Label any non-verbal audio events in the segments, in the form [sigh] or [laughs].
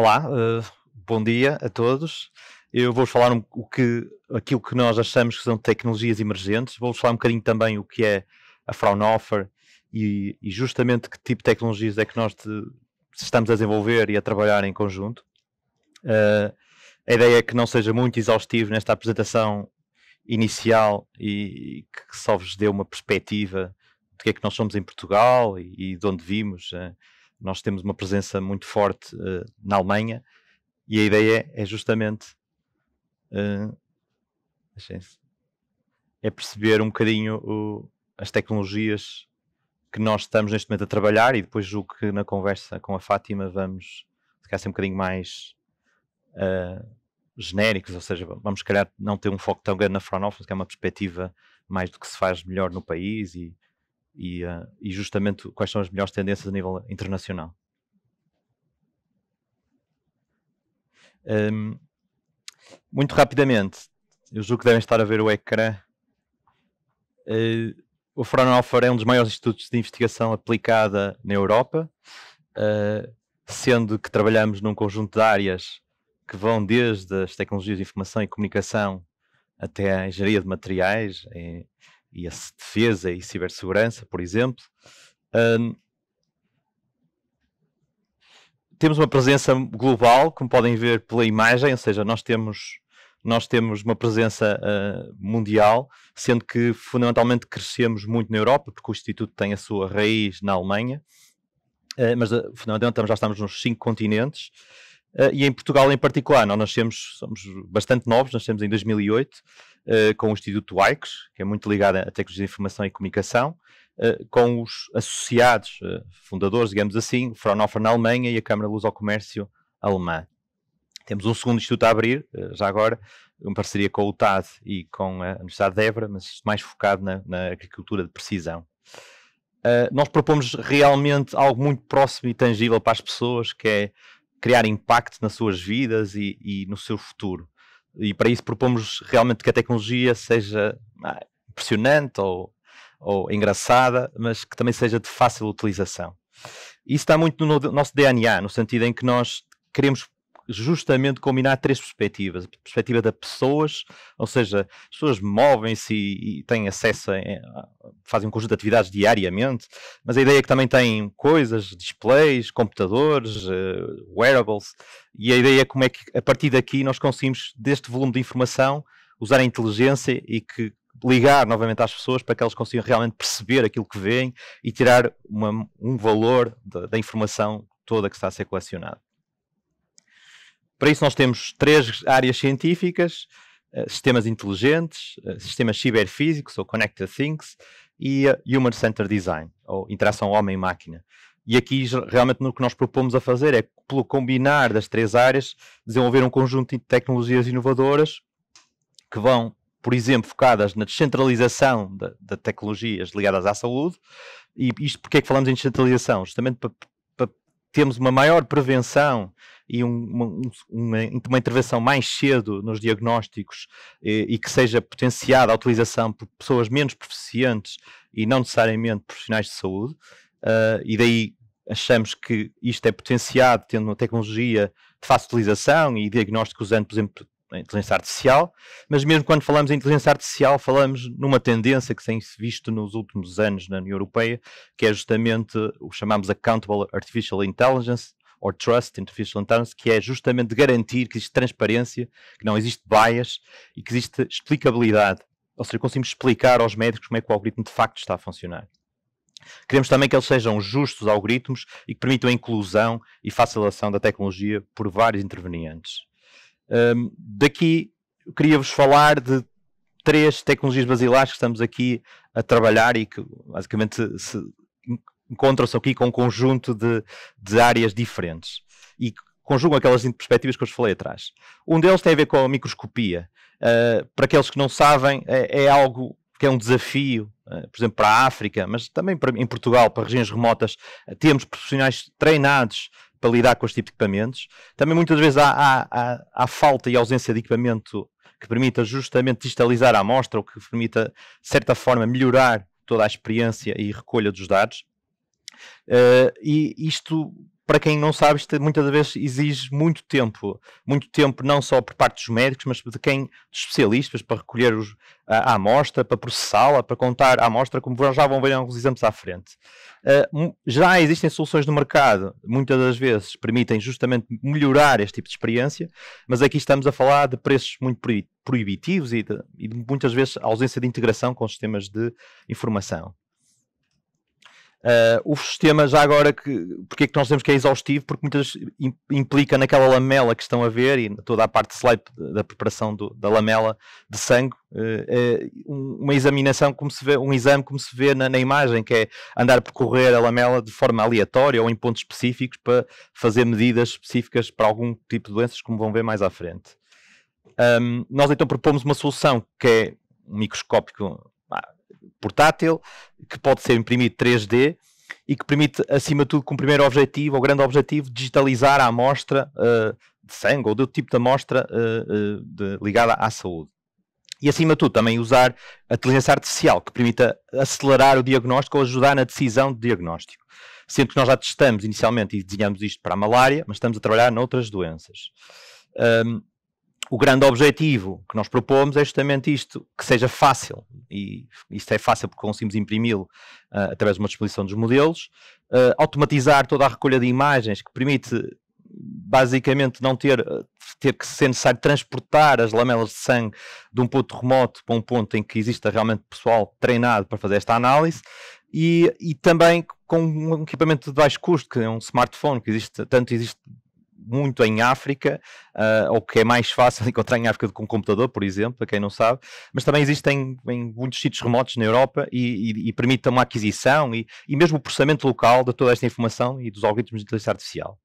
Olá, eh, bom dia a todos. Eu vou-vos falar um, o que, aquilo que nós achamos que são tecnologias emergentes, vou-vos falar um bocadinho também o que é a Fraunhofer e, e justamente que tipo de tecnologias é que nós te, estamos a desenvolver e a trabalhar em conjunto. Uh, a ideia é que não seja muito exaustivo nesta apresentação inicial e, e que só vos dê uma perspectiva do que é que nós somos em Portugal e, e de onde vimos. Uh, nós temos uma presença muito forte uh, na Alemanha e a ideia é justamente uh, é perceber um bocadinho o, as tecnologias que nós estamos neste momento a trabalhar e depois julgo que na conversa com a Fátima vamos ficar ser um bocadinho mais uh, genéricos, ou seja, vamos se calhar não ter um foco tão grande na front office, que é uma perspectiva mais do que se faz melhor no país e e, uh, e justamente quais são as melhores tendências a nível internacional. Um, muito rapidamente, eu julgo que devem estar a ver o ecrã. Uh, o Fraunhofer é um dos maiores institutos de investigação aplicada na Europa, uh, sendo que trabalhamos num conjunto de áreas que vão desde as tecnologias de informação e comunicação até a engenharia de materiais, e a defesa e cibersegurança, por exemplo, um, temos uma presença global, como podem ver pela imagem, ou seja, nós temos, nós temos uma presença uh, mundial, sendo que fundamentalmente crescemos muito na Europa, porque o Instituto tem a sua raiz na Alemanha, uh, mas uh, fundamentalmente já estamos nos cinco continentes Uh, e em Portugal em particular, nós nascemos, somos bastante novos, nascemos em 2008, uh, eh, com o Instituto AICS, que é muito ligado à tecnologia de informação e comunicação, uh, com os associados, fundadores, digamos assim, Fraunhofer na Alemanha e a Câmara Luz ao Comércio Alemã. Temos um segundo instituto a abrir, já agora, em parceria com o TAD e com a Universidade de Évora, mas mais focado na, na agricultura de precisão. nós propomos realmente algo muito próximo e tangível para as pessoas, que é criar impacto nas suas vidas e, e no seu futuro. E para isso propomos realmente que a tecnologia seja ah, impressionante ou, ou engraçada, mas que também seja de fácil utilização. Isso está muito no nosso DNA, no sentido em que nós queremos justamente combinar três perspectivas. A perspectiva das pessoas, ou seja, as pessoas movem-se e, e, têm acesso, a, fazem um conjunto de atividades diariamente, mas a ideia é que também têm coisas, displays, computadores, uh, wearables, e a ideia é como é que a partir daqui nós conseguimos, deste volume de informação, usar a inteligência e que ligar novamente às pessoas para que elas consigam realmente perceber aquilo que veem e tirar uma, um valor da, da informação toda que está a ser colecionada. Para isso, nós temos três áreas científicas: eh, sistemas inteligentes, eh, sistemas ciberfísicos, ou Connected Things, e eh, Human Centered Design, ou interação homem-máquina. E aqui, realmente, no que nós propomos a fazer é, pelo combinar das três áreas, desenvolver um conjunto de tecnologias inovadoras que vão, por exemplo, focadas na descentralização de, de tecnologias ligadas à saúde. E isto porque é que falamos em descentralização? Justamente para temos uma maior prevenção e uma, uma, uma, intervenção mais cedo nos diagnósticos e, eh, e, que seja potenciada a utilização por pessoas menos proficientes e não necessariamente profissionais de saúde, uh, e daí achamos que isto é potenciado tendo uma tecnologia de fácil utilização e diagnóstico usando, por exemplo, a inteligência artificial, mas mesmo quando falamos em inteligência artificial, falamos numa tendência que tem-se visto nos últimos anos na União Europeia, que é justamente o chamamos Accountable Artificial Intelligence, ou Trust in Artificial Intelligence, que é justamente garantir que existe transparência, que não existe bias e que existe explicabilidade. Ou seja, conseguimos explicar aos médicos como é que o algoritmo de facto está a funcionar. Queremos também que eles sejam justos algoritmos e que permitam a inclusão e facilitação da tecnologia por vários intervenientes. Um, daqui queria-vos falar de três tecnologias basilares que estamos aqui a trabalhar e que basicamente se encontram-se aqui com um conjunto de, de áreas diferentes e conjugam aquelas perspectivas que eu vos falei atrás. Um deles tem a ver com a microscopia. Uh, para aqueles que não sabem, é, é algo que é um desafio, ah, por exemplo, para a África, mas também para, em Portugal, para regiões remotas, ah, temos profissionais treinados para lidar com este tipo de equipamentos. Também muitas vezes há, há, há, há falta e ausência de equipamento que permita justamente digitalizar a amostra, ou que permita, de certa forma, melhorar toda a experiência e recolha dos dados. Uh, e isto para quem não sabe, isto muitas vezes exige muito tempo. Muito tempo, não só por parte dos médicos, mas de quem, dos especialistas, para recolher os, a, a, amostra, para processá-la, para contar a amostra, como já vão ver em alguns exemplos à frente. Uh, já existem soluções no mercado, muitas das vezes permitem justamente melhorar este tipo de experiência, mas aqui estamos a falar de preços muito proibitivos e, de, e de, muitas vezes ausência de integração com sistemas de informação. Uh, o sistema já agora que porque é que nós temos que é exaustivo porque muitas implica naquela lamela que estão a ver e toda a parte de slide da preparação do, da lamela de sangue uh, uma examinação como se vê um exame como se vê na, na, imagem que é andar a percorrer a lamela de forma aleatória ou em pontos específicos para fazer medidas específicas para algum tipo de doenças como vão ver mais à frente um, nós então propomos uma solução que é um microscópico portátil, que pode ser imprimido 3D e que permite, acima de tudo, com o primeiro objetivo, o grande objetivo, digitalizar a amostra uh, de sangue ou do tipo de amostra uh, de, ligada à saúde. E, acima de tudo, também usar a inteligência artificial, que permita acelerar o diagnóstico ou ajudar na decisão de diagnóstico. Sendo que nós já testamos inicialmente e desenhamos isto para a malária, mas estamos a trabalhar noutras doenças. Um, o grande objetivo que nós propomos é justamente isto, que seja fácil, e isto é fácil porque conseguimos imprimi-lo uh, através de uma disposição dos modelos, uh, automatizar toda a recolha de imagens que permite basicamente não ter, ah, ter que ser necessário transportar as lamelas de sangue de um ponto remoto para um ponto em que exista realmente pessoal treinado para fazer esta análise e, e também com um equipamento de baixo custo, que é um smartphone, que existe, tanto existe muito em África, uh, ou que é mais fácil [laughs] encontrar em África do que um computador, por exemplo, para quem não sabe, mas também existem em muitos sítios remotos na Europa e, e, e permite uma aquisição e, e mesmo o processamento local de toda esta informação e dos algoritmos de inteligência artificial.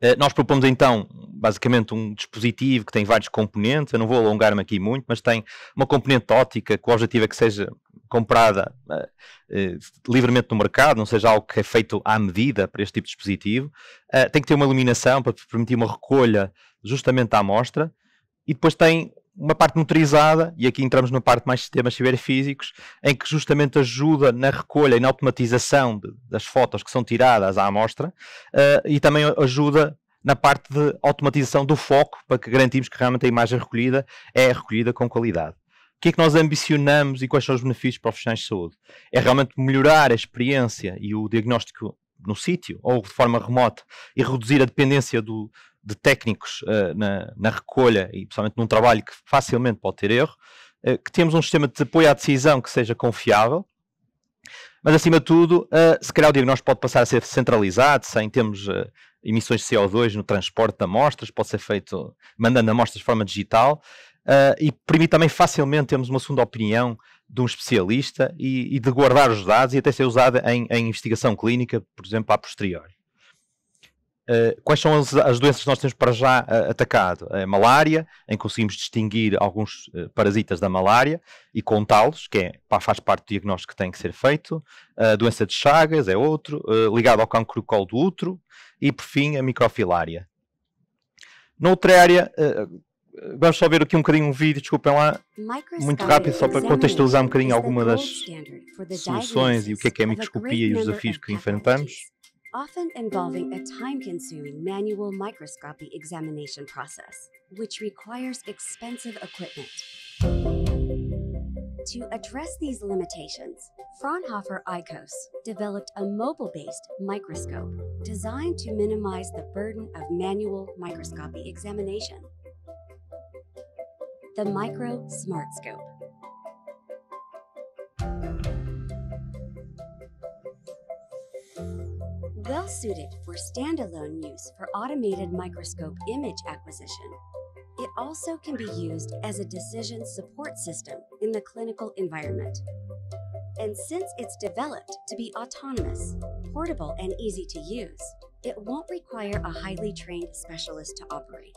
Eh, nós propomos então, basicamente, um dispositivo que tem vários componentes. Eu não vou alongar-me aqui muito, mas tem uma componente ótica que o objetivo é que seja comprada uh, livremente no mercado, não seja algo que é feito à medida para este tipo de dispositivo. Uh, tem que ter uma iluminação para permitir uma recolha justamente à amostra. E depois tem uma parte motorizada, e aqui entramos na parte mais de sistemas ciberfísicos, em que justamente ajuda na recolha e na automatização de, das fotos que são tiradas à amostra, uh, e também ajuda na parte de automatização do foco, para que garantimos que realmente a imagem recolhida é recolhida com qualidade. O que é que nós ambicionamos e quais são os benefícios para profissionais de saúde? É realmente melhorar a experiência e o diagnóstico no sítio ou de forma remota e reduzir a dependência do, de técnicos uh, na, na, recolha e principalmente num trabalho que facilmente pode ter erro, uh, que temos um sistema de apoio à decisão que seja confiável, mas acima de tudo, uh, se calhar o diagnóstico pode passar a ser centralizado, sem termos emissões de CO2 no transporte de amostras, pode ser feito mandando amostras de forma digital e permite também facilmente termos uma segunda opinião de um especialista e, e de guardar os dados e até ser usada em, em investigação clínica, por exemplo, a posteriori. Eh, quais são as, as, doenças que nós temos para já uh, atacado? A malária, em que conseguimos distinguir alguns uh, parasitas da malária e contá-los, que é, pá, faz parte do diagnóstico que tem que ser feito. A doença de Chagas é outro, ligado ao cancro colo do útero e, por fim, a microfilária. Noutra área, vamos só ver aqui um bocadinho um vídeo, desculpem lá, muito rápido, só para contextualizar um bocadinho alguma das soluções e o que é que é a microscopia e os desafios que enfrentamos. often involving a time-consuming manual microscopy examination process, which requires expensive equipment. To address these limitations, Fraunhofer ICOS developed a mobile-based microscope designed to minimize the burden of manual microscopy examination. The Micro Smart Scope. well suited for standalone use for automated microscope image acquisition. It also can be used as a decision support system in the clinical environment. And since it's developed to be autonomous, portable, and easy to use, it won't require a highly trained specialist to operate.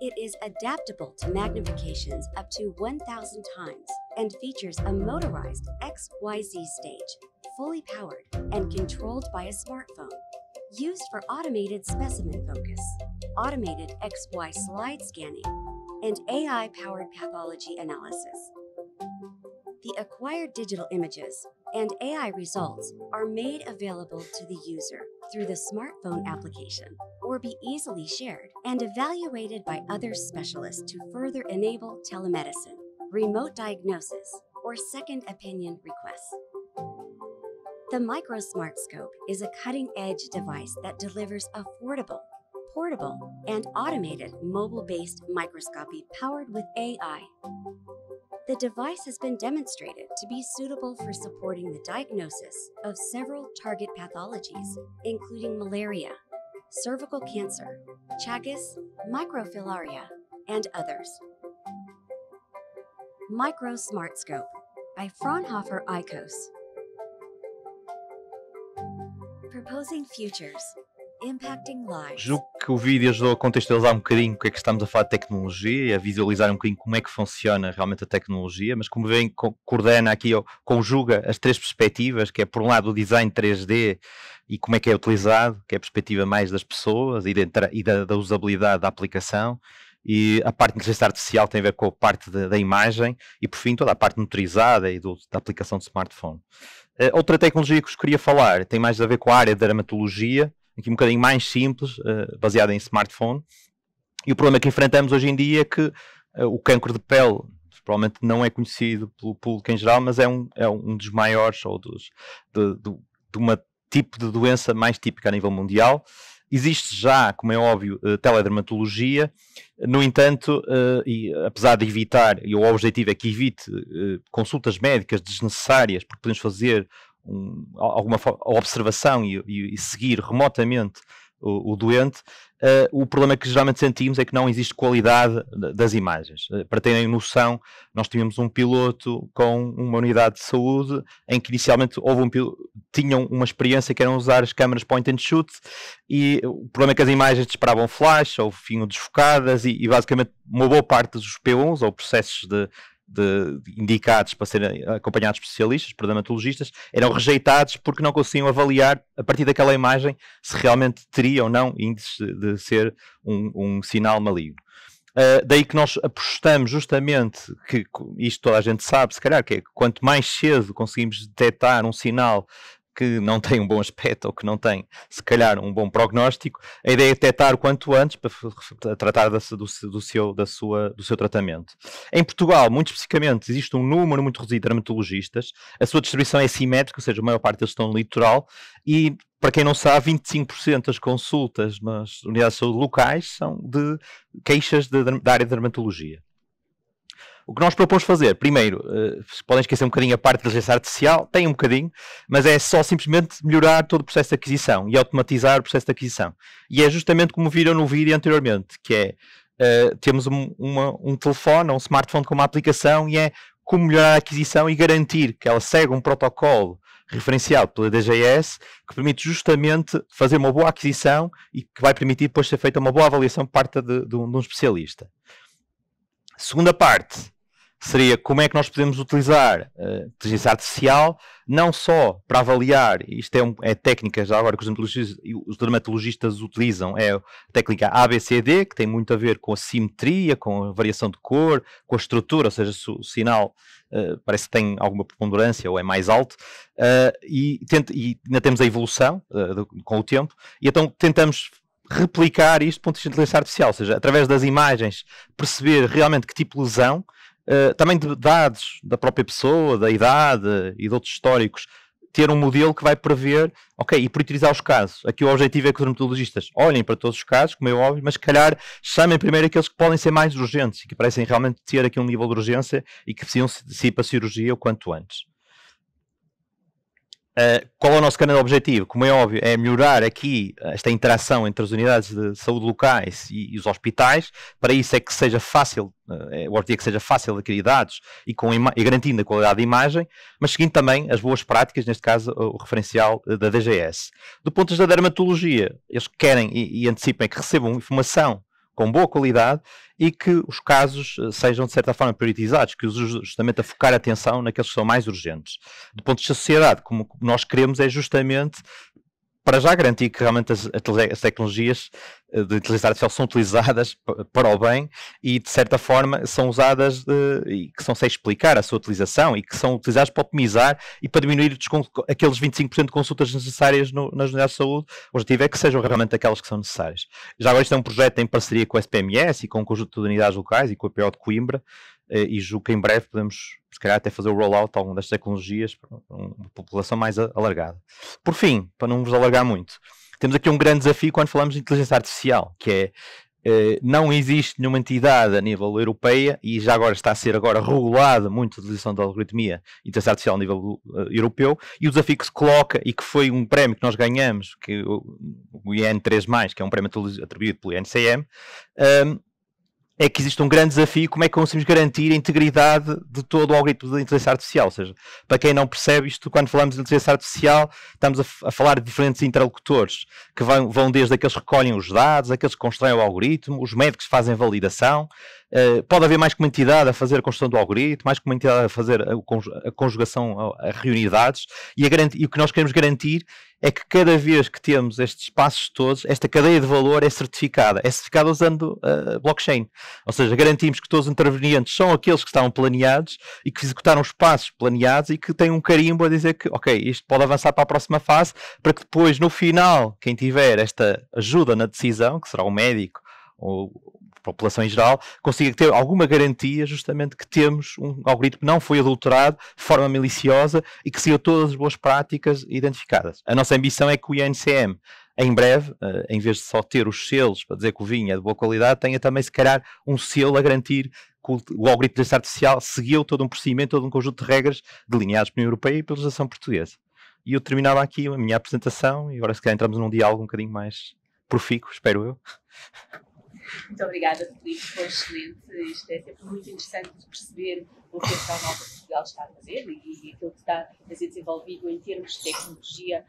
It is adaptable to magnifications up to 1,000 times and features a motorized XYZ stage, fully powered and controlled by a smartphone. Used for automated specimen focus, automated XY slide scanning, and AI-powered pathology analysis. The acquired digital images and AI results are made available to the user through the smartphone application or be easily shared and evaluated by other specialists to further enable telemedicine remote diagnosis, or second opinion requests. The MicroSmart Scope is a cutting edge device that delivers affordable, portable, and automated mobile based microscopy powered with AI. The device has been demonstrated to be suitable for supporting the diagnosis of several target pathologies, including malaria, cervical cancer, Chagas, microfilaria, and others. Micro Smart Scope by Fraunhofer ICOS. Proposing Futures Impacting Lives. Julgo que o vídeo ajudou a contextualizar um bocadinho o que é que estamos a falar de tecnologia e a visualizar um bocadinho como é que funciona realmente a tecnologia, mas como vem, coordena aqui, ou conjuga as três perspectivas, que é por um lado o design 3D e como é que é utilizado, que é a perspectiva mais das pessoas e, e da, da usabilidade da aplicação, e a parte de inteligência artificial tem a ver com a parte de, da imagem e, por fim, toda a parte motorizada e do, da aplicação de smartphone. Uh, outra tecnologia que vos queria falar tem mais a ver com a área da dermatologia, aqui um bocadinho mais simples, uh, baseada em smartphone. E o problema que enfrentamos hoje em dia é que uh, o cancro de pele provavelmente não é conhecido pelo público em geral, mas é um, é um dos maiores ou dos, de, de, de uma tipo de doença mais típica a nível mundial Existe já, como é óbvio, eh, teledermatologia, no entanto, eh, e, apesar de evitar, e o objetivo é que evite eh, consultas médicas desnecessárias, porque podemos fazer um, alguma observação e, e, e seguir remotamente o, o doente, uh, o problema que geralmente sentimos é que não existe qualidade das imagens. Uh, para terem noção, nós tínhamos um piloto com uma unidade de saúde em que inicialmente houve um tinham uma experiência que eram usar as câmaras point and shoot e o problema é que as imagens disparavam flash ou finham desfocadas e, e basicamente uma boa parte dos P1s ou processos de de, de indicados para serem eh, acompanhados por especialistas, por dermatologistas, eram rejeitados porque não conseguiam avaliar, a partir daquela imagem, se realmente teria ou não índices de, ser um, um sinal maligno. Uh, daí que nós apostamos justamente que isto toda a gente sabe, se calhar, que é quanto mais cedo conseguimos detectar um sinal que não tem um bom aspecto ou que não tem, se calhar, um bom prognóstico, a ideia é detectar quanto antes para tratar da, do, do, seu, da sua, do seu tratamento. Em Portugal, muito especificamente, existe um número muito reduzido de dermatologistas, a sua distribuição é simétrica, ou seja, a maior parte deles estão no litoral, e para quem não sabe, 25% das consultas nas unidades de saúde locais são de queixas de, da área de dermatologia. O que nós propomos fazer, primeiro, uh, podem esquecer um bocadinho a parte da inteligência artificial, tem um bocadinho, mas é só simplesmente melhorar todo o processo de aquisição e automatizar o processo de aquisição. E é justamente como viram no vídeo anteriormente, que é Uh, temos um, uma, um telefone um smartphone com uma aplicação e é como melhorar a aquisição e garantir que ela segue um protocolo referenciado pela DGS que permite justamente fazer uma boa aquisição e que vai permitir depois ser feita uma boa avaliação por parte de, de, um, de um especialista. Segunda parte, seria como é que nós podemos utilizar uh, inteligência artificial não só para avaliar, isto é, um, é técnica já agora que os dermatologistas, os dermatologistas, utilizam, é a técnica ABCD, que tem muito a ver com a simetria, com a variação de cor, com a estrutura, ou seja, se o sinal uh, parece que tem alguma preponderância ou é mais alto, uh, e, tenta, e ainda temos a evolução do, com o tempo, e então tentamos replicar isto do ponto de vista de inteligência artificial, ou seja, através das imagens, perceber realmente que tipo de lesão eh, também de dados da própria pessoa, da idade e de outros históricos, ter um modelo que vai prever, ok, e priorizar os casos. Aqui o objetivo é que os dermatologistas olhem para todos os casos, como é óbvio, mas se calhar chamem primeiro aqueles que podem ser mais urgentes e que parecem realmente ter aqui um nível de urgência e que precisam se, se ir para a cirurgia o quanto antes. Uh, qual é o nosso grande objetivo? Como é óbvio, é melhorar aqui eh, esta interação entre as unidades de saúde locais e, e os hospitais. Para isso é que seja fácil, uh, é, o objetivo que seja fácil adquirir dados e, com e garantindo a qualidade de imagem, mas seguindo também as boas práticas, neste caso o, referencial uh, da DGS. Do ponto de vista da dermatologia, eles querem e, e antecipem que recebam informação com boa qualidade e que os casos eh, sejam, de certa forma, prioritizados, que os justamente a focar a atenção naqueles que são mais urgentes. Do ponto de vista da sociedade, como nós queremos é justamente para já garantir que realmente as, é, as tecnologias eh, de inteligência artificial são utilizadas para o bem e, de certa forma, são usadas eh, e que são sem explicar a sua utilização e que são utilizadas para otimizar e para diminuir aqueles 25% de consultas necessárias no, nas unidades de saúde. O objetivo é que sejam realmente aquelas que são necessárias. Já agora isto é um projeto em parceria com o SPMS e com o um conjunto de unidades locais e com a PO de Coimbra, eh, e julgo que em breve podemos, se calhar, até fazer o rollout de alguma das tecnologias para uma população mais alargada. Por fim, para não vos alargar muito, temos aqui um grande desafio quando falamos de inteligência artificial, que é eh, não existe nenhuma entidade a nível europeia e já agora está a ser agora regulada muito a utilização da algoritmia e inteligência artificial a nível eh, europeu e o desafio que se coloca e que foi um prémio que nós ganhamos que o IN3+, que é um prémio atribuído pelo INCM um, ehm, é que existe um grande desafio, como é que conseguimos garantir a integridade de todo o algoritmo de inteligência artificial, ou seja, para quem não percebe isto, quando falamos de inteligência artificial, estamos a, a falar de diferentes interlocutores, que vão, vão desde aqueles que recolhem os dados, aqueles que constroem o algoritmo, os médicos que fazem validação, eh, pode haver mais que uma entidade a fazer a construção do algoritmo, mais que uma entidade a fazer a, conjugação a, reunidades, e, a garantir, e o que nós queremos garantir é que cada vez que temos estes passos todos, esta cadeia de valor é certificada. É certificada usando uh, blockchain. Ou seja, garantimos que todos os intervenientes são aqueles que estavam planeados e que executaram os passos planeados e que têm um carimbo a dizer que, ok, isto pode avançar para a próxima fase, para que depois, no final, quem tiver esta ajuda na decisão, que será o médico ou população em geral, consiga ter alguma garantia justamente que temos um algoritmo que não foi adulterado de forma maliciosa e que seguiu todas as boas práticas identificadas. A nossa ambição é que o INCM em breve, eh, em vez de só ter os selos para dizer que o vinho é de boa qualidade, tenha também, se calhar, um selo a garantir que o, algoritmo de inteligência artificial seguiu todo um procedimento, todo um conjunto de regras delineados pela União Europeia e pela legislação portuguesa. E eu terminava aqui a minha apresentação e agora, se calhar, entramos num diálogo um bocadinho mais profícuo, espero eu. [laughs] Muito obrigada, Felipe, foi excelente. Isto é sempre muito interessante de perceber o é que a Nova Portugal está a fazer e, e aquilo que está a ser desenvolvido em termos de tecnologia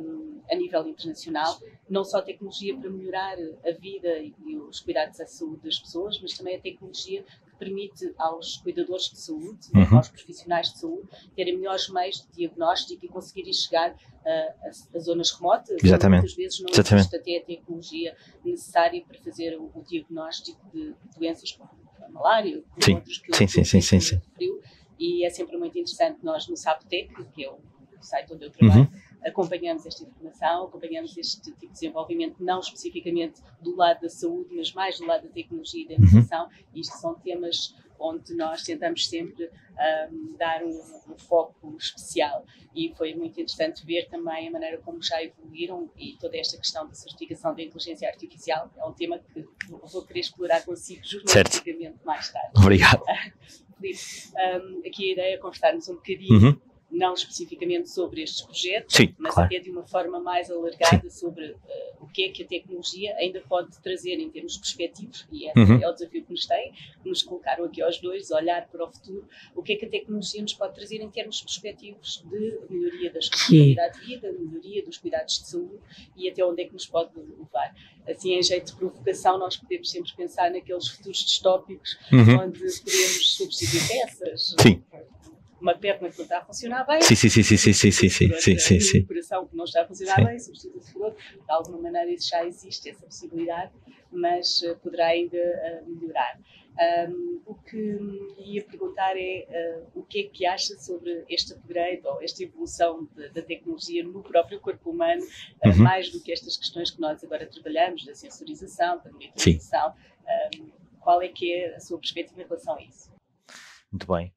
um, a nível internacional. Não só a tecnologia para melhorar a vida e, e os cuidados à saúde das pessoas, mas também a tecnologia permite aos cuidadores de saúde, uhum. aos profissionais de saúde, terem melhores meios de diagnóstico e conseguirem chegar ah, a, a, zonas remotas, Exatamente. muitas vezes não Exatamente. existe até a tecnologia necessária para fazer o, o diagnóstico de doenças como a malária, como sim. outros que sim, sim, sim, sim, sim. E é sempre muito interessante nós no SAPTEC, que é o o site onde eu trabalho, uhum. acompanhamos esta informação, acompanhamos este tipo de desenvolvimento, não especificamente do lado da saúde, mas mais do lado da tecnologia e da uhum. inovação. Uhum. Isto são temas onde nós tentamos sempre um, dar um, um, foco especial. E foi muito interessante ver também a maneira como já evoluíram e toda esta questão da certificação da inteligência artificial é um tema que vou querer explorar consigo jornalisticamente mais tarde. Obrigado. [laughs] Felipe, um, aqui a ideia é conversarmos um bocadinho. Uhum não especificamente sobre estes projetos, Sim, mas claro. até de uma forma mais alargada Sim. sobre uh, o que é que a tecnologia ainda pode trazer em termos perspectivos, e esse é, uhum. é o desafio que nos tem, que nos colocaram aqui aos dois, olhar para o futuro, o que é que a tecnologia nos pode trazer em termos perspectivos de melhoria das qualidade de vida, melhoria dos cuidados de saúde e até onde é que nos pode levar. Assim, em jeito de provocação, nós podemos sempre pensar naqueles futuros distópicos uhum. onde podemos substituir peças. Sim uma perna que não está a funcionar bem. Sim, sim, sim, sim, sim, sim, sim, sim, sim, sim. O coração que não está a funcionar sim. bem, substitui-se por outro. De alguma maneira isso já existe, essa possibilidade, mas eh, poderá ainda uh, melhorar. Um, o que ia perguntar é uh, o que é que acha sobre este upgrade ou esta evolução de, da tecnologia no próprio corpo humano, uh, uhum. mais do que estas questões que nós agora trabalhamos, da sensorização, da monitorização. Um, qual é que é a sua perspectiva em relação a isso? Muito bem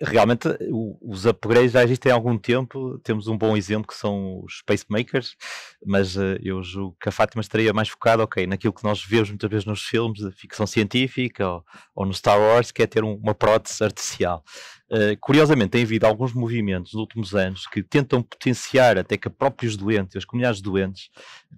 realmente os upgrades já existem há algum tempo. Temos um bom exemplo que são os pacemakers, mas eh, eu julgo que a Fátima estaria mais focada ok, naquilo que nós vemos muitas vezes nos filmes de ficção científica ou, ou no Star Wars, que é ter um, uma prótese artificial. Uh, curiosamente, tem havido alguns movimentos nos últimos anos que tentam potenciar até que próprios doentes, as comunidades doentes,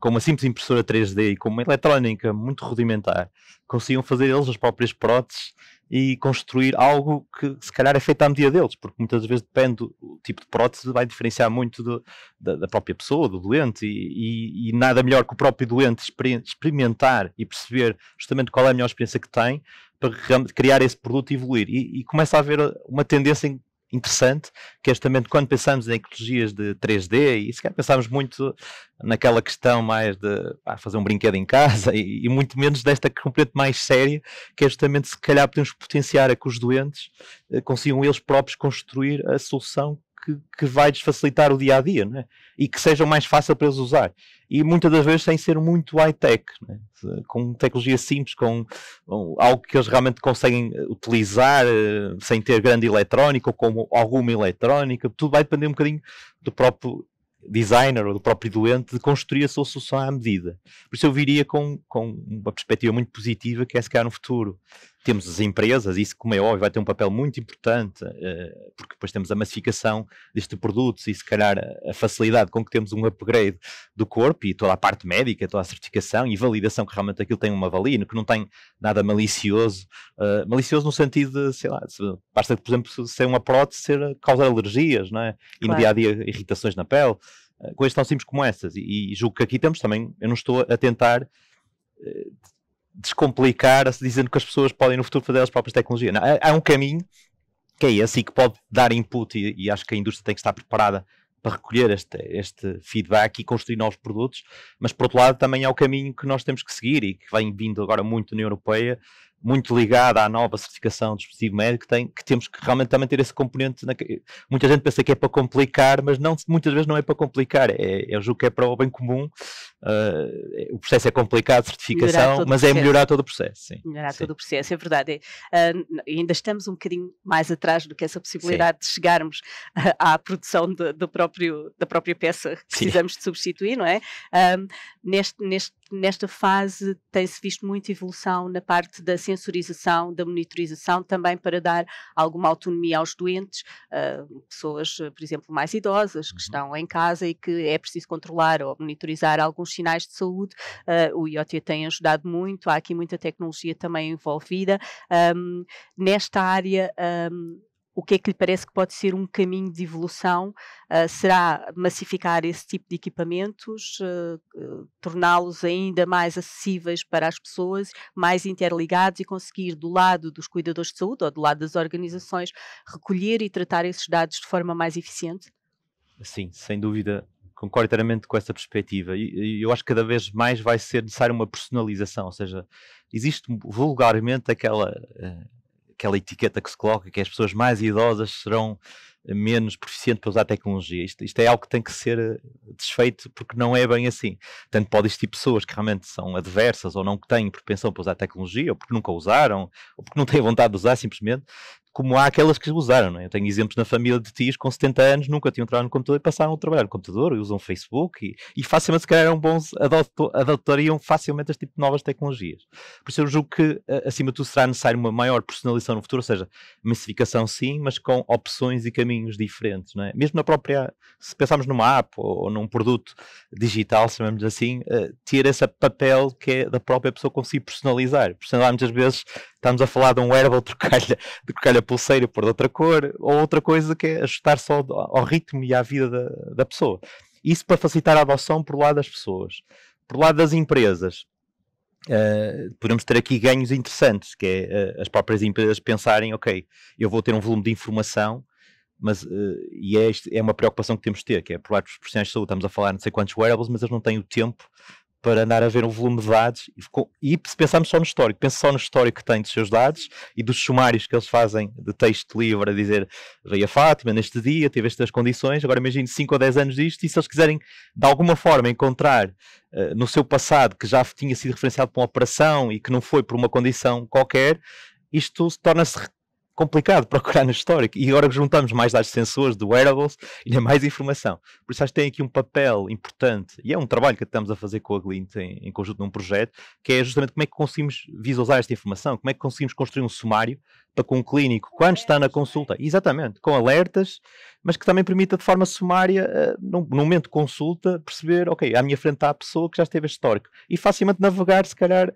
com uma simples impressora 3D e com uma eletrónica muito rudimentar, consigam fazer eles as próprias próteses e construir algo que se calhar é feito à medida deles, porque muitas vezes depende do tipo de prótese, vai diferenciar muito do, da, da, própria pessoa, do doente, e, e, e, nada melhor que o próprio doente experimentar e perceber justamente qual é a melhor experiência que tem para criar esse produto e evoluir. E, e começa a haver uma tendência em interessante, que é justamente quando pensamos em ecologias de 3D, e se calhar pensamos muito naquela questão mais de fazer um brinquedo em casa, [laughs] e, e, muito menos desta componente mais séria, que é justamente se calhar podemos potenciar a é que os doentes eh, consigam eles próprios construir a solução que, que vai desfacilitar o dia a dia né? e que seja mais fácil para eles usar. E muitas das vezes sem ser muito high-tech, né? com tecnologia simples, com algo que eles realmente conseguem eh, utilizar eh, sem ter grande eletrónica ou com alguma eletrónica. Tudo vai depender um bocadinho do próprio designer ou do próprio doente de construir a sua solução à medida. Por isso eu viria com, com uma perspectiva muito positiva que é se calhar no futuro temos as empresas, isso como é óbvio vai ter um papel muito importante, eh, porque depois temos a massificação destes produtos e se calhar a facilidade com que temos um upgrade do corpo e toda a parte médica, toda a certificação e validação que realmente aquilo tem uma valia, que não tem nada malicioso, eh, malicioso no sentido de, sei lá, basta por exemplo ser é uma prótese ser, eh, causar alergias, não é? E no dia a dia irritações na pele, coisas tão simples como essas e, e julgo que aqui temos também, eu não estou a tentar descomplicar, dizendo que as pessoas podem no futuro fazer as próprias tecnologias. Não, há, um caminho que é esse e que pode dar input e, e, acho que a indústria tem que estar preparada para recolher este, este, feedback e construir novos produtos, mas por outro lado também é o caminho que nós temos que seguir e que vem vindo agora muito na União Europeia, muito ligada à nova certificação do dispositivo médico, que, tem, que temos que realmente também ter esse componente. Na, muita gente pensa que é para complicar, mas não, muitas vezes não é para complicar, é, é eu julgo que é para o bem comum Uh, o processo é complicado, certificação, mas é melhorar todo o processo. Sim. Melhorar sim. todo o processo, é verdade. Uh, ainda estamos um bocadinho mais atrás do que essa possibilidade sim. de chegarmos uh, à produção de, do próprio, da própria peça que precisamos de substituir, não é? Ah, neste, neste, nesta fase tem-se visto muita evolução na parte da sensorização, da monitorização, também para dar alguma autonomia aos doentes, pessoas, por exemplo, mais idosas que uhum. estão em casa e que é preciso controlar ou monitorizar alguns profissionais de saúde. Uh, o IoT tem ajudado muito, há aqui muita tecnologia também envolvida. Um, nesta área, um, o que é que lhe parece que pode ser um caminho de evolução? Uh, será massificar esse tipo de equipamentos, uh, torná-los ainda mais acessíveis para as pessoas, mais interligados e conseguir, do lado dos cuidadores de saúde ou do lado das organizações, recolher e tratar esses dados de forma mais eficiente? Sim, sem dúvida concordo inteiramente com essa perspectiva. E eu acho que cada vez mais vai ser necessária uma personalização, ou seja, existe vulgarmente aquela, eh, aquela etiqueta que se coloca que as pessoas mais idosas serão menos proficiente para usar a tecnologia. Isto, isto, é algo que tem que ser eh, desfeito porque não é bem assim. Tanto pode existir pessoas que realmente são adversas ou não têm propensão para usar a tecnologia, ou porque nunca usaram, ou porque não têm vontade de usar simplesmente, como há aquelas que usaram. Não é? Eu tenho exemplos na família de tios com 70 anos, nunca tinham trabalhado no computador e passaram a trabalhar no computador e usam Facebook e, e facilmente, se calhar, eram bons, adotariam facilmente este tipo de novas tecnologias. Por isso, eu julgo que, eh, acima de tudo, será necessário uma maior personalização no futuro, ou seja, massificação sim, mas com opções e caminhos caminhos diferentes, não é? Mesmo na própria, se pensarmos numa app ou, ou num produto digital, chamamos assim, uh, ter esse papel que é da própria pessoa conseguir personalizar. Personalizar muitas vezes estamos a falar de um herbal [laughs] de lhe trocar pulseira por outra cor ou outra coisa que é ajustar só ao, ritmo e à vida da, da pessoa. Isso para facilitar a adoção por lado das pessoas. Por lado das empresas, Uh, podemos ter aqui ganhos interessantes, que é uh, as próprias empresas pensarem, ok, eu vou ter um volume de informação mas uh, e é, é uma preocupação que temos de ter, que é por vários profissionais de saúde, estamos a falar não sei quantos wearables, mas eles não têm o tempo para andar a ver o volume de dados e, e se pensarmos só no histórico, pensa só no histórico que tem dos seus dados e dos sumários que eles fazem de texto livre a dizer veio a Fátima neste dia, teve estas condições, agora imagine 5 ou 10 anos disto e se eles quiserem de alguma forma encontrar uh, no seu passado que já tinha sido referenciado por uma operação e que não foi por uma condição qualquer, isto torna-se complicado procurar no histórico. E agora juntamos mais dados sensores, do wearables, ainda mais informação. Por isso acho que tem aqui um papel importante, e é um trabalho que estamos a fazer com a Glint em, em conjunto num projeto, que é justamente como é que conseguimos visualizar esta informação, como é que conseguimos construir um sumário para com um clínico, quando está na consulta, exatamente, com alertas, mas que também permita de forma sumária, eh, no momento de consulta, perceber, ok, à minha frente está a pessoa que já esteve histórico, e facilmente navegar, se calhar,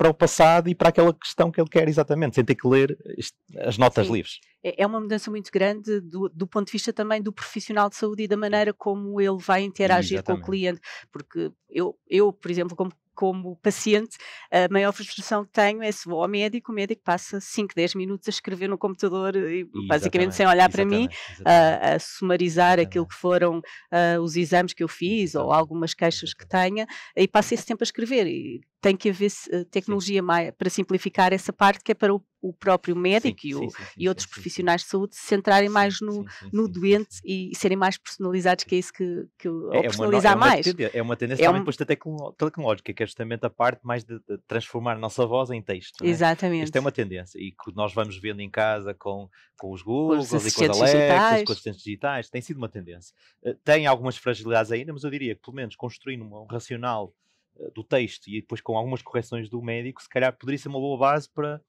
para o passado e para aquela questão que ele quer exatamente, sem ter que ler as notas Sim. livres. É, é uma mudança muito grande do, do, ponto de vista também do profissional de saúde e da maneira como ele vai interagir exatamente. com o cliente, porque eu, eu, por exemplo, como como paciente, a maior frustração que tenho é se vou ao médico, o médico passa 5, 10 minutos a escrever no computador, e, basicamente sem olhar para mim, a, a sumarizar exatamente. aquilo que foram uh, os exames que eu fiz exatamente. ou algumas queixas que tenha, e passa esse tempo a escrever. E tem que haver eh, tecnologia mais, para simplificar essa parte que é para o o próprio médico sim, e, o, sim, sim, e outros profissionais de saúde se centrarem mais no, no doente e, e serem mais personalizados, que é isso que, que eu, é, é personalizar é uma, mais. É uma tendência, é uma tendência é também um... da tecnológica, que é justamente a parte mais de, de transformar a nossa voz em texto. Exatamente. É? isto é uma tendência e que nós vamos vendo em casa com, com os Google, com os e com as Alexas, com os assistentes digitais, tem sido uma tendência. Eh, tem algumas fragilidades ainda, mas eu diria que pelo menos construindo um racional eh, do texto e depois com algumas correções do médico, se calhar poderia ser uma boa base para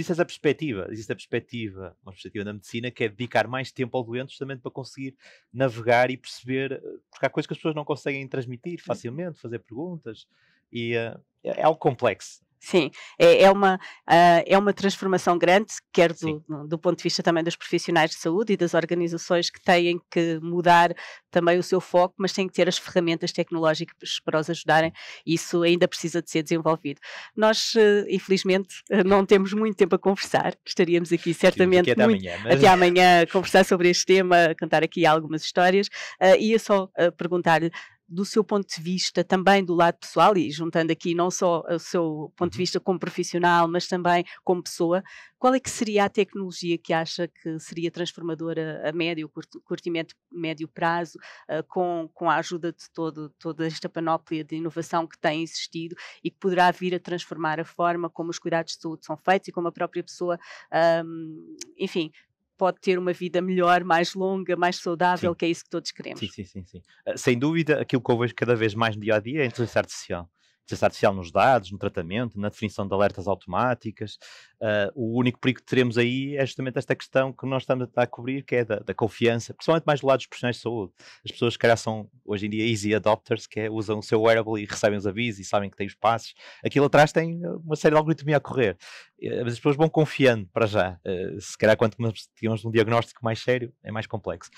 existe essa é perspectiva, existe a perspectiva, uma perspectiva da medicina que é dedicar mais tempo ao doente justamente para conseguir navegar e perceber, eh, porque há coisas que as pessoas não conseguem transmitir facilmente, fazer perguntas, e uh, é algo complexo. Sim, é, é uma, uh, é uma transformação grande, quer do, do ponto de vista também dos profissionais de saúde e das organizações que têm que mudar também o seu foco, mas têm que ter as ferramentas tecnológicas para os ajudarem. Isso ainda precisa de ser desenvolvido. Nós, uh, infelizmente, eh, não temos muito tempo a conversar. Estaríamos aqui certamente até, muito, amanhã, mas... até, amanhã, a conversar sobre este tema, a contar aqui algumas histórias. Uh, ah, ia só uh, perguntar-lhe do seu ponto de vista, também do lado pessoal, e juntando aqui não só o seu ponto de uhum. vista como profissional, mas também como pessoa, qual é que seria a tecnologia que acha que seria transformadora a médio, curtimento médio prazo, eh, com, com a ajuda de todo, toda esta panóplia de inovação que tem existido e que poderá vir a transformar a forma como os cuidados de saúde são feitos e como a própria pessoa, um, enfim, pode ter uma vida melhor, mais longa, mais saudável, sim. que é isso que todos queremos. Sim, sim, sim, sim. Ah, sem dúvida, aquilo que eu vejo cada vez mais no dia a dia é a inteligência artificial inteligência artificial nos dados, no tratamento, na definição de alertas automáticas. Uh, o único perigo que teremos aí é justamente esta questão que nós estamos a cobrir, que é da, da confiança, principalmente mais do lado dos profissionais de saúde. As pessoas, se calhar, são hoje em dia easy adopters, que é, usam o seu wearable e recebem os avisos e sabem que têm os passos. Aquilo atrás tem uma série de algoritmos a correr. Eh, mas as pessoas vão confiando para já. Uh, se calhar, quando tínhamos um diagnóstico mais sério, é mais complexo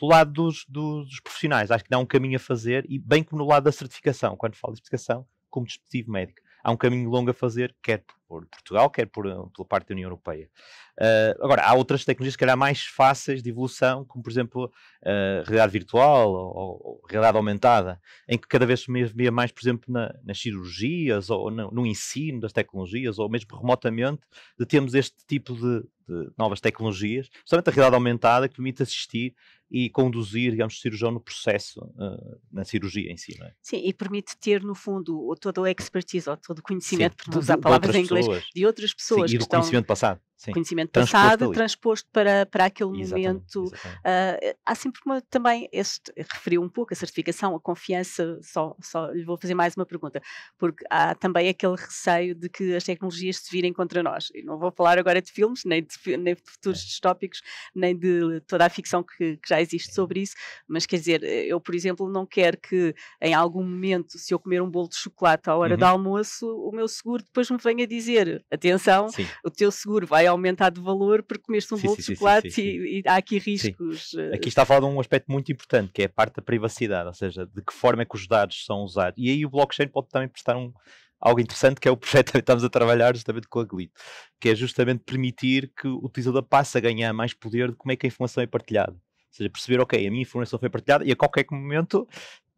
Do lado dos, dos, dos, profissionais, acho que dá um caminho a fazer, e bem como no lado da certificação, quando falo de certificação, como dispositivo médico. Há um caminho longo a fazer, quer por Portugal, quer por, eh, pela parte da União Europeia. Uh, agora, há outras tecnologias que eram mais fáceis de evolução, como por exemplo uh, realidade virtual ou, ou, realidade aumentada, em que cada vez se via mais, por exemplo, na, nas cirurgias ou no, no, ensino das tecnologias, ou mesmo remotamente, de termos este tipo de, de novas tecnologias, principalmente a realidade aumentada, que permite assistir e conduzir, digamos, o cirurgião no processo, uh, na cirurgia em si, não é? Sim, e permite ter, no fundo, toda a expertise ou todo o conhecimento, Sim, para não usar palavras em inglês, pessoas. de outras pessoas. Sim, e do conhecimento passado. Sim. conhecimento passado transposto, transposto para, para aquele exatamente, momento. Exatamente. Uh, há sempre uma, também, este referiu um pouco a certificação, a confiança, só, só lhe vou fazer mais uma pergunta, porque há também aquele receio de que as tecnologias se virem contra nós. E não vou falar agora de filmes, nem de, nem de futuros é. distópicos, nem de toda a ficção que, que já existe é. sobre isso, mas quer dizer, eu, por exemplo, não quero que em algum momento, se eu comer um bolo de chocolate à hora uhum. do almoço, o meu seguro depois me venha dizer: atenção, Sim. o teu seguro vai ao aumentar de valor porque comeste um sim, bolo sim, de chocolate sim, e, e, há aqui riscos. Eh. Aqui está a falar de um aspecto muito importante, que é a parte da privacidade, ou seja, de que forma é que os dados são usados. E aí o blockchain pode também prestar um, algo interessante, que é o [laughs] projeto que estamos a trabalhar justamente com a Glit, que é justamente permitir que o utilizador passe a ganhar mais poder de como é que a informação é partilhada. Ou seja, perceber, ok, a minha informação foi partilhada e a qualquer momento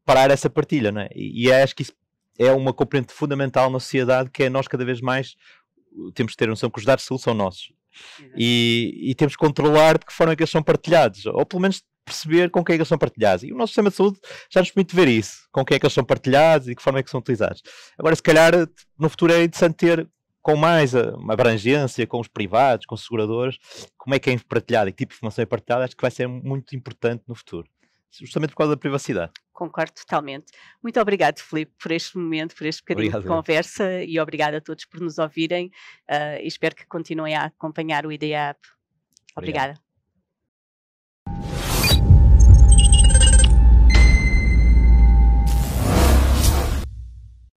parar essa partilha, não é? E, e acho que isso é uma componente fundamental na sociedade que é nós cada vez mais temos de ter noção que os dados de saúde são nossos. E, e, temos de controlar de que forma é que eles são partilhados, ou pelo menos perceber com quem é que eles são partilhados. E o nosso sistema de saúde já nos permite ver isso, com quem é que eles são partilhados e de que forma é que são utilizados. Agora, se calhar, no futuro é interessante ter com mais uma abrangência, com os privados, com os seguradores, como é que é partilhado e que tipo de informação é partilhada, acho que vai ser muito importante no futuro justamente por causa da privacidade. Concordo totalmente. Muito obrigado, Filipe, por este momento, por este bocadinho obrigado. de conversa e obrigado a todos por nos ouvirem. Uh, espero que continuem a acompanhar o IDEA. Obrigada. Obrigado.